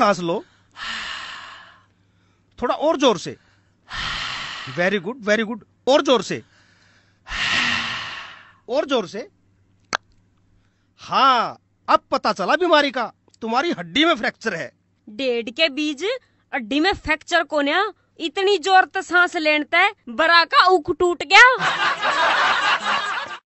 सांस लो थोड़ा और जोर से वेरी गुड वेरी गुड और जोर से और जोर से हाँ अब पता चला बीमारी का तुम्हारी हड्डी में फ्रैक्चर है डेढ़ के बीज हड्डी में फ्रैक्चर को इतनी जोर तो सांस लेनता है बरा का उख टूट गया